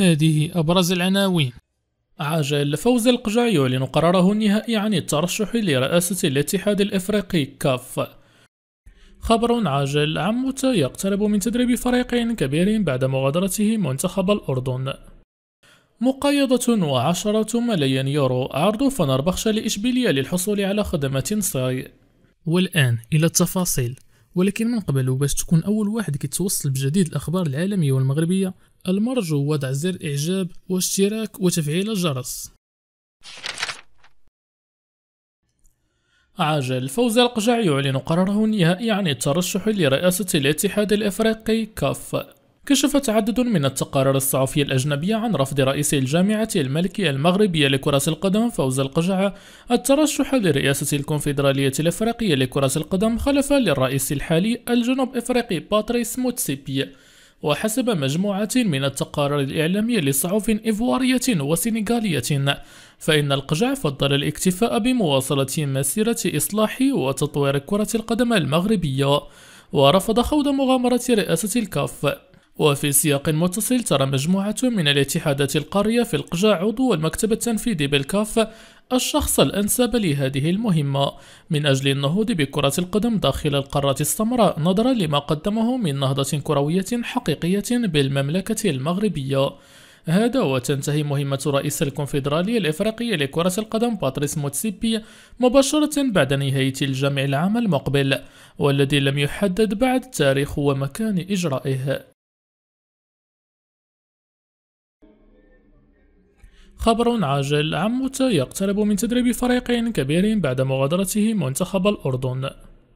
هذه أبرز العناوين عجل فوز القجعي يعلن قراره النهائي عن الترشح لرئاسة الاتحاد الإفريقي كاف خبر عاجل عموتا يقترب من تدريب فريق كبير بعد مغادرته منتخب الأردن مقايضة وعشرة ملايين يورو عرض فنربخشة لإشبيلية للحصول على خدمات صاي والآن إلى التفاصيل ولكن من قبل باش تكون أول واحد كيتوصل بجديد الأخبار العالمية والمغربية المرجو وضع زر إعجاب واشتراك وتفعيل الجرس عاجل فوز القجع يعلن قراره النهائي عن الترشح لرئاسة الاتحاد الإفريقي كاف كشفت عدد من التقارير الصحفية الأجنبية عن رفض رئيس الجامعة الملكية المغربية لكرة القدم فوز القجعة الترشح لرئاسة الكونفدرالية الإفريقية لكرة القدم خلفا للرئيس الحالي الجنوب إفريقي باتريس موتسيبي وحسب مجموعة من التقارير الإعلامية لصحف إيفوارية وسنغالية فإن القجع فضل الاكتفاء بمواصلة مسيرة إصلاح وتطوير كرة القدم المغربية ورفض خوض مغامرة رئاسة الكاف وفي سياق متصل ترى مجموعة من الاتحادات القارية في القجع عضو المكتب التنفيذي بالكاف الشخص الأنسب لهذه المهمة من أجل النهوض بكرة القدم داخل القارة السمراء نظرا لما قدمه من نهضة كروية حقيقية بالمملكة المغربية هذا وتنتهي مهمة رئيس الكونفدرالية الإفريقية لكرة القدم باتريس موتسيبي مباشرة بعد نهاية الجمع العام المقبل والذي لم يحدد بعد تاريخ ومكان إجرائه خبر عاجل عموت يقترب من تدريب فريق كبير بعد مغادرته منتخب الأردن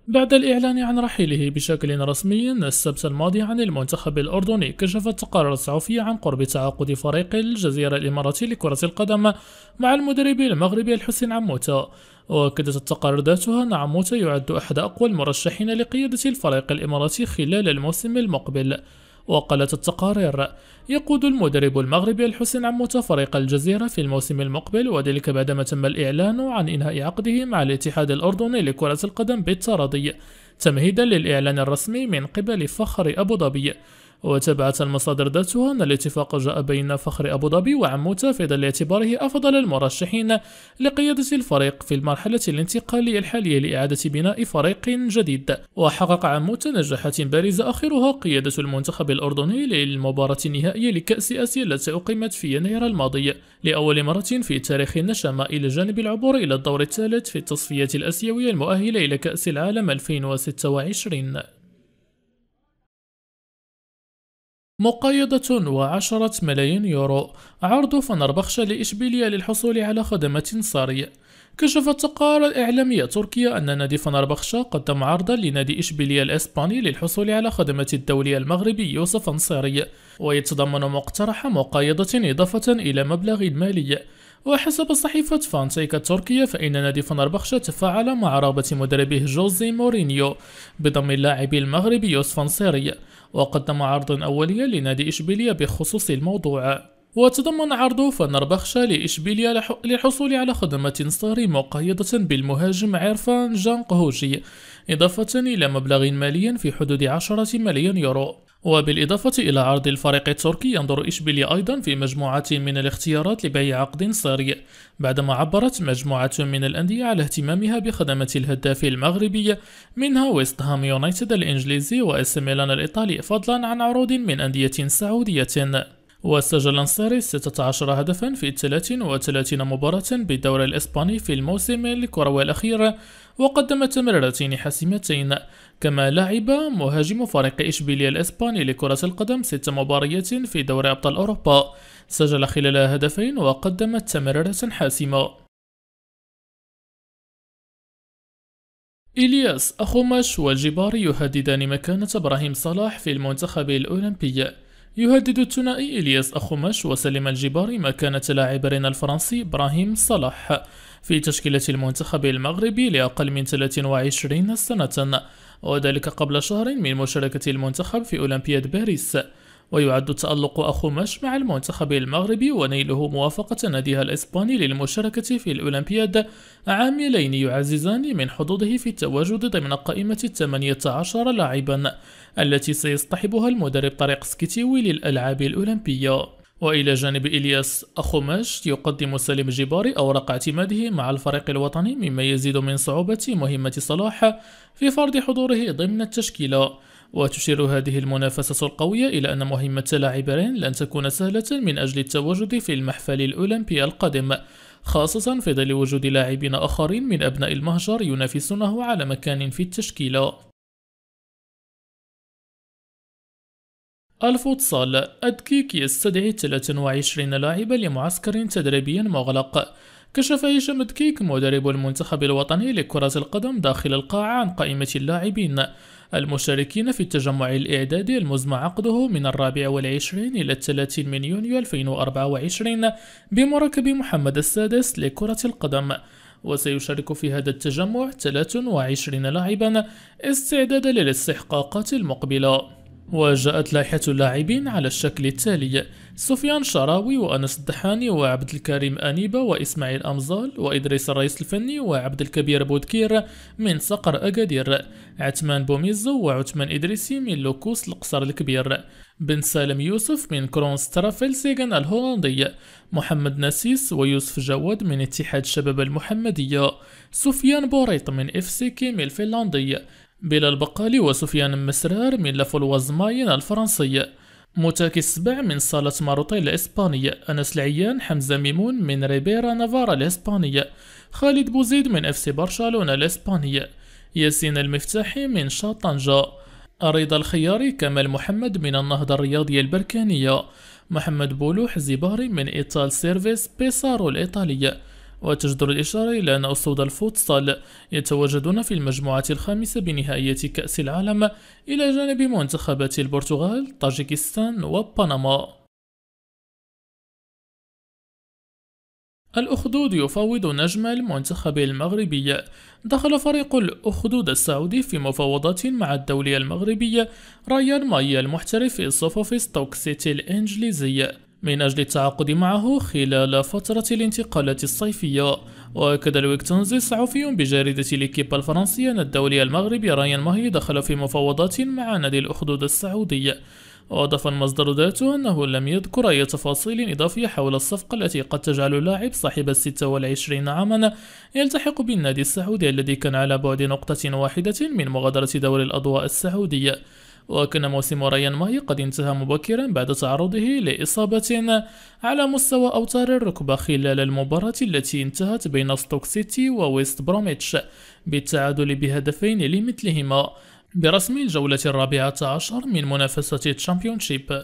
بعد الإعلان عن رحيله بشكل رسمي السبت الماضي عن المنتخب الأردني كشفت تقارير صحفية عن قرب تعاقد فريق الجزيرة الإماراتي لكرة القدم مع المدرب المغربي الحسن عموتة وأكدت التقارير ذاتها أن عموتة يعد أحد أقوى المرشحين لقيادة الفريق الإماراتي خلال الموسم المقبل وقالت التقارير يقود المدرب المغربي الحسن عمو تفريق الجزيرة في الموسم المقبل وذلك بعدما تم الإعلان عن إنهاء عقده مع الاتحاد الأردني لكرة القدم بالتراضي تمهيدا للإعلان الرسمي من قبل فخر أبو ظبي وتابعت المصادر ذاتها أن الاتفاق جاء بين فخر أبو ظبي وعموتة ظل اعتباره أفضل المرشحين لقيادة الفريق في المرحلة الانتقالية الحالية لإعادة بناء فريق جديد وحقق عموتة نجاحات بارزة آخرها قيادة المنتخب الأردني للمباراة النهائية لكأس آسيا التي أقيمت في يناير الماضي لأول مرة في تاريخ النشامة إلى جانب العبور إلى الدور الثالث في التصفيات الآسيوية المؤهلة إلى كأس العالم 2026 مقيدة وعشرة ملايين يورو عرض فنربخشة لإشبيلية للحصول على خدمات صارية كشفت القارة الإعلامية التركية أن نادي فنربخشة قدم عرضا لنادي إشبيلية الإسباني للحصول على خدمة الدولي المغربي يوسف أنصاري ويتضمن مقترح مقايضة إضافة إلى مبلغ مالي وحسب صحيفة فانتيكا التركية فإن نادي فنربخشة تفاعل مع رغبة مدربه جوزي مورينيو بضم اللاعب المغربي يوسف أنصاري وقدم عرضا أوليا لنادي إشبيلية بخصوص الموضوع وتضمن عرضه فنر بخشة لإشبيليا للحصول على خدمة صاري مقيدة بالمهاجم عرفان جان قهوجي إضافة إلى مبلغ مالي في حدود 10 مليون يورو وبالإضافة إلى عرض الفريق التركي ينظر إشبيليا أيضا في مجموعة من الاختيارات لبيع عقد صاري بعدما عبرت مجموعة من الأندية على اهتمامها بخدمة الهداف المغربي منها ويستهام يونايتد الإنجليزي وإس ميلان الإيطالي فضلا عن عروض من أندية سعودية وسجل أنصاري 16 هدفا في 33 مباراة بالدوري الإسباني في الموسم الكروي الأخير وقدم تمريرتين حاسمتين كما لعب مهاجم فريق إشبيلية الإسباني لكرة القدم ست مباريات في دوري أبطال أوروبا سجل خلالها هدفين وقدم تمريرة حاسمة إلياس أخو مش والجبار يهددان مكانة إبراهيم صلاح في المنتخب الأولمبي يهدد الثنائي إلياس أخومش وسليم الجباري مكانة لاعبين الفرنسي إبراهيم صلاح في تشكيلة المنتخب المغربي لأقل من 23 سنة وذلك قبل شهر من مشاركة المنتخب في أولمبياد باريس ويعد تألق أخو مش مع المنتخب المغربي ونيله موافقة ناديها الإسباني للمشاركة في الأولمبياد عاملين يعززان من حظوظه في التواجد ضمن قائمة الثمانية عشر لاعبا التي سيصطحبها المدرب طارق سكيتيوي للألعاب الأولمبية وإلى جانب إلياس أخوماش يقدم سليم جباري أوراق اعتماده مع الفريق الوطني مما يزيد من صعوبة مهمة صلاح في فرض حضوره ضمن التشكيلة وتشير هذه المنافسة القوية إلى أن مهمة لاعبين لن تكون سهلة من أجل التواجد في المحفل الأولمبي القادم خاصة في ظل وجود لاعبين آخرين من أبناء المهجر ينافسونه على مكان في التشكيلة الفوتسال أدكيك يستدعي 23 لاعبا لمعسكر تدريبي مغلق كشف هشام دكيك مدرب المنتخب الوطني لكرة القدم داخل القاعة عن قائمة اللاعبين المشاركين في التجمع الإعدادي المزمع عقده من الرابع والعشرين إلى الثلاثين من يونيو 2024 بمركب محمد السادس لكرة القدم وسيشارك في هذا التجمع 23 لاعبا استعدادا للاستحقاقات المقبله وجاءت لائحة اللاعبين على الشكل التالي سفيان شراوي وأنس الدحاني وعبد الكريم أنيبة وإسماعيل أمزال وإدريس الرئيس الفني وعبد الكبير بودكير من صقر أكادير عثمان بوميزو وعثمان إدريسي من لوكوس القصر الكبير بن سالم يوسف من كرونس سيغن الهولندي محمد نسيس ويوسف جواد من اتحاد شباب المحمدية سفيان بوريط من إف سي كيم الفنلندي بلال بقالي وسفيان مسرار من لفو ماين الفرنسي متاكي السبع من صالة ماروتي الإسبانية أنس العيان حمزة ميمون من ريبيرا نافارا الإسبانية خالد بوزيد من اف سي برشلونة الإسبانية ياسين المفتاحي من شاطنجة رضا الخياري كمال محمد من النهضة الرياضية البركانية محمد بولوح زيباري من إيطال سيرفيس بيسارو الإيطالية وتجدر الإشارة إلى أن أسود الفوتسال يتواجدون في المجموعة الخامسة بنهاية كأس العالم إلى جانب منتخبات البرتغال، طاجيكستان وبنما. الأخدود يفاوض نجم المنتخب المغربي دخل فريق الأخدود السعودي في مفاوضات مع الدولي المغربي رايان ماي المحترف في صفوف ستوك سيتي الإنجليزي من أجل التعاقد معه خلال فترة الانتقالات الصيفية وأكد الويكتنز الصحفي بجريدة ليكيب الفرنسية أن الدولي المغربي رايان ماهي دخل في مفاوضات مع نادي الأخدود السعودي وأضاف المصدر ذاته أنه لم يذكر أي تفاصيل إضافية حول الصفقة التي قد تجعل اللاعب صاحب الـ 26 عاما يلتحق بالنادي السعودي الذي كان على بعد نقطة واحدة من مغادرة دور الأضواء السعودية وكان موسم ريان ماهي قد انتهى مبكرا بعد تعرضه لإصابة على مستوى أوتار الركبة خلال المباراة التي انتهت بين ستوك سيتي وويست بروميتش بالتعادل بهدفين لمثلهما برسم الجولة الرابعة عشر من منافسة تشامبيونشيب